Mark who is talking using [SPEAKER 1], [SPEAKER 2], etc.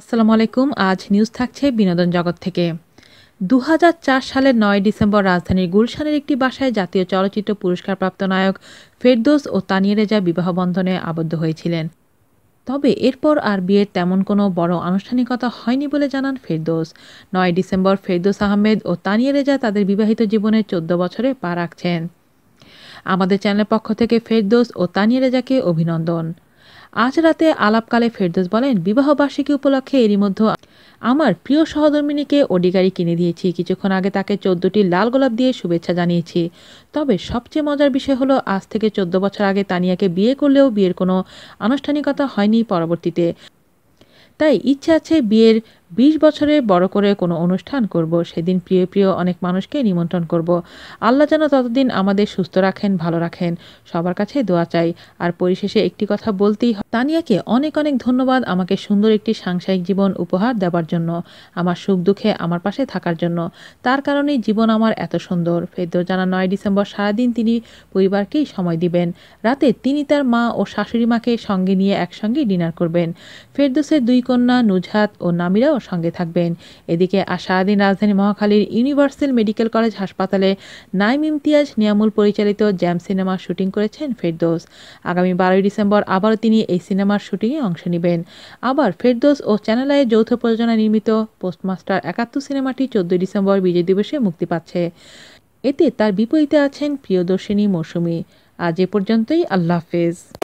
[SPEAKER 1] আসসালামু আলাইকুম আজ নিউজ থাকছে বিনোদন জগৎ থেকে দু সালের নয় ডিসেম্বর রাজধানীর গুলশানের একটি বাসায় জাতীয় চলচ্চিত্র পুরস্কারপ্রাপ্ত নায়ক ফেরদোস ও তানিয়া রেজা বিবাহবন্ধনে আবদ্ধ হয়েছিলেন তবে এরপর আর বিয়ের তেমন কোনো বড় আনুষ্ঠানিকতা হয়নি বলে জানান ফেরদোস নয় ডিসেম্বর ফেরদোস আহমেদ ও তানিয়া রেজা তাদের বিবাহিত জীবনে চোদ্দ বছরে পা রাখছেন আমাদের চ্যানেলের পক্ষ থেকে ফেরদোস ও তানিয়া রেজাকে অভিনন্দন আজ রাতে আলাপকালে ফেরদোস বলেন বিবাহবার্ষিকী উপলক্ষে এরই মধ্যে আমার প্রিয় সহধর্মিনীকে অডিগারি কিনে দিয়েছি কিছুক্ষণ আগে তাকে চোদ্দটি লাল গোলাপ দিয়ে শুভেচ্ছা জানিয়েছি তবে সবচেয়ে মজার বিষয় হলো আজ থেকে চোদ্দ বছর আগে তানিয়াকে বিয়ে করলেও বিয়ের কোনো আনুষ্ঠানিকতা হয়নি পরবর্তীতে তাই ইচ্ছা আছে বিয়ের বিশ বছরে বড় করে কোনো অনুষ্ঠান করব সেদিন প্রিয় প্রিয় অনেক মানুষকে নিমন্ত্রণ করব আল্লাহ যেন ততদিন আমাদের সুস্থ রাখেন ভালো রাখেন সবার কাছে দোয়া চাই আর পরিশেষে একটি কথা বলতেই তানিয়াকে অনেক অনেক ধন্যবাদ আমাকে সুন্দর একটি সাংসারিক জীবন উপহার দেওয়ার জন্য আমার সুখ দুঃখে আমার পাশে থাকার জন্য তার কারণেই জীবন আমার এত সুন্দর ফেরদৌ জানা নয় ডিসেম্বর সারাদিন তিনি পরিবারকেই সময় দিবেন রাতে তিনি তার মা ও শাশুড়ি মাকে সঙ্গে নিয়ে একসঙ্গে ডিনার করবেন ফেরদোসের দুই কন্যা নুজহাত ও নামিরাও সঙ্গে থাকবেন এদিকে আশাদিন রাজধানী মহাখালীর ইউনিভার্সাল মেডিকেল কলেজ হাসপাতালে নাইম ইমতিয়াজ নিয়ামুল পরিচালিত জ্যাম সিনেমার শুটিং করেছেন ফেরদোস আগামী বারোই ডিসেম্বর আবার তিনি এই সিনেমার শুটিংয়ে অংশ নেবেন আবার ফেরদোস ও চ্যানেল আয়ে যৌথ প্রযোজনা নির্মিত পোস্টমাস্টার একাত্তর সিনেমাটি চোদ্দই ডিসেম্বর বিজয় দিবসে মুক্তি পাচ্ছে এতে তার বিপরীতে আছেন প্রিয়দর্শিনী মৌসুমী আজ এ পর্যন্তই আল্লাহ হাফেজ